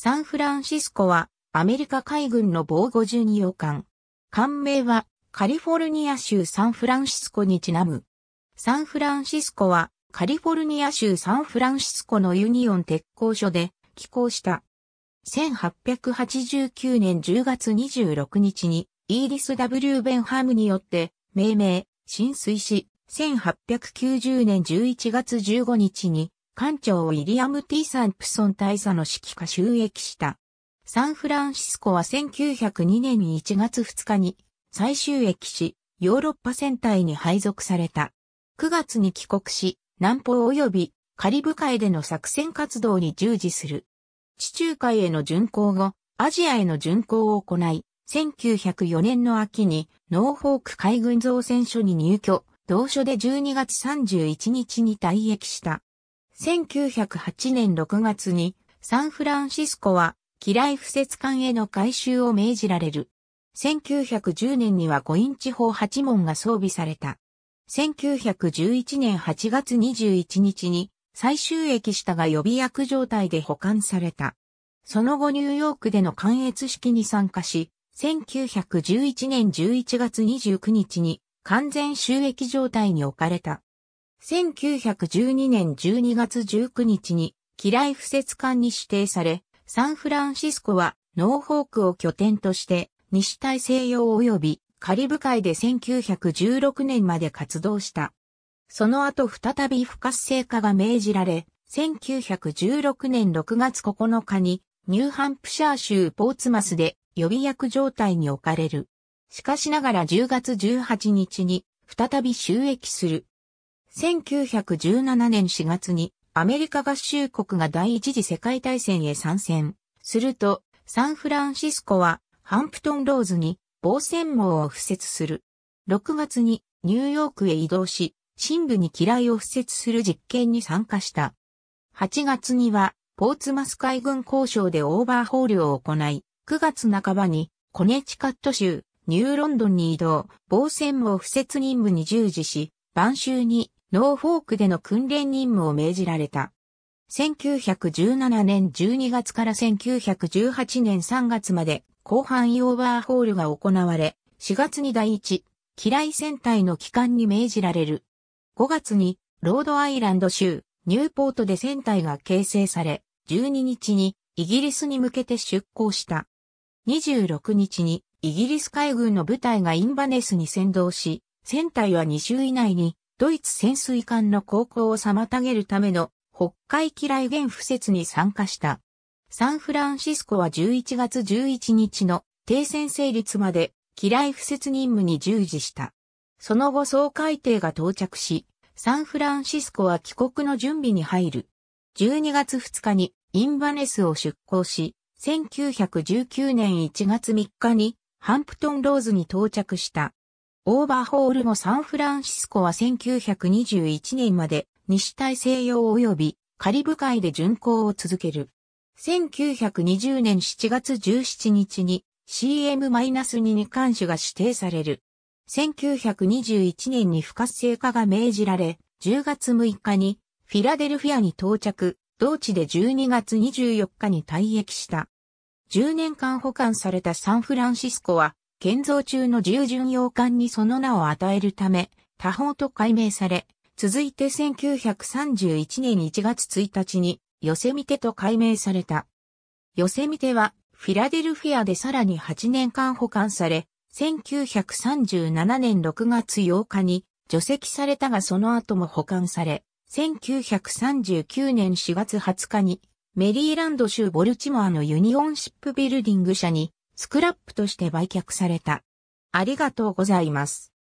サンフランシスコはアメリカ海軍の防護12洋艦。艦名はカリフォルニア州サンフランシスコにちなむ。サンフランシスコはカリフォルニア州サンフランシスコのユニオン鉄工所で寄港した。1889年10月26日にイーリス・ W・ ベンハムによって命名、浸水し、1890年11月15日に艦長ウィリアム・テー・サンプソン大佐の指揮下収益した。サンフランシスコは1902年に1月2日に再収益し、ヨーロッパ戦隊に配属された。9月に帰国し、南方及びカリブ海での作戦活動に従事する。地中海への巡航後、アジアへの巡航を行い、1904年の秋にノーフォーク海軍造船所に入居、同所で12月31日に退役した。1908年6月にサンフランシスコは機雷不設艦への改修を命じられる。1910年には5インチ砲8門が装備された。1911年8月21日に最終駅下が予備役状態で保管された。その後ニューヨークでの関越式に参加し、1911年11月29日に完全収益状態に置かれた。1912年12月19日に、機雷不設艦に指定され、サンフランシスコは、ノーホークを拠点として、西大西洋及びカリブ海で1916年まで活動した。その後再び不活性化が命じられ、1916年6月9日にニューハンプシャー州ポーツマスで予備役状態に置かれる。しかしながら10月18日に再び収益する。1917年4月にアメリカ合衆国が第一次世界大戦へ参戦。すると、サンフランシスコはハンプトンローズに防戦網を敷設する。6月にニューヨークへ移動し、深部に機雷を敷設する実験に参加した。8月には、ポーツマス海軍交渉でオーバーホールを行い、9月半ばに、コネチカット州、ニューロンドンに移動、防戦網敷設任務に従事し、晩秋にノーフォークでの訓練任務を命じられた。1917年12月から1918年3月まで広範囲オーバーホールが行われ、4月に第1、機雷戦隊の帰還に命じられる。5月に、ロードアイランド州、ニューポートで戦隊が形成され、12日にイギリスに向けて出港した。26日にイギリス海軍の部隊がインバネスに先導し、戦隊は2週以内にドイツ潜水艦の航行を妨げるための北海機雷原敷設に参加した。サンフランシスコは11月11日の停戦成立まで機雷敷設任務に従事した。その後総海艇が到着し、サンフランシスコは帰国の準備に入る。12月2日にインバネスを出港し、1919年1月3日にハンプトンローズに到着した。オーバーホール後サンフランシスコは1921年まで西大西洋及びカリブ海で巡航を続ける。1920年7月17日に CM-2 に艦種が指定される。1921年に不活性化が命じられ、10月6日にフィラデルフィアに到着、同地で12月24日に退役した。10年間保管されたサンフランシスコは建造中の従順洋館にその名を与えるため、多方と改名され、続いて1931年1月1日に、ヨセミテと改名された。ヨセミテは、フィラデルフィアでさらに8年間保管され、1937年6月8日に除籍されたがその後も保管され、1939年4月20日にメリーランド州ボルチモアのユニオンシップビルディング社にスクラップとして売却された。ありがとうございます。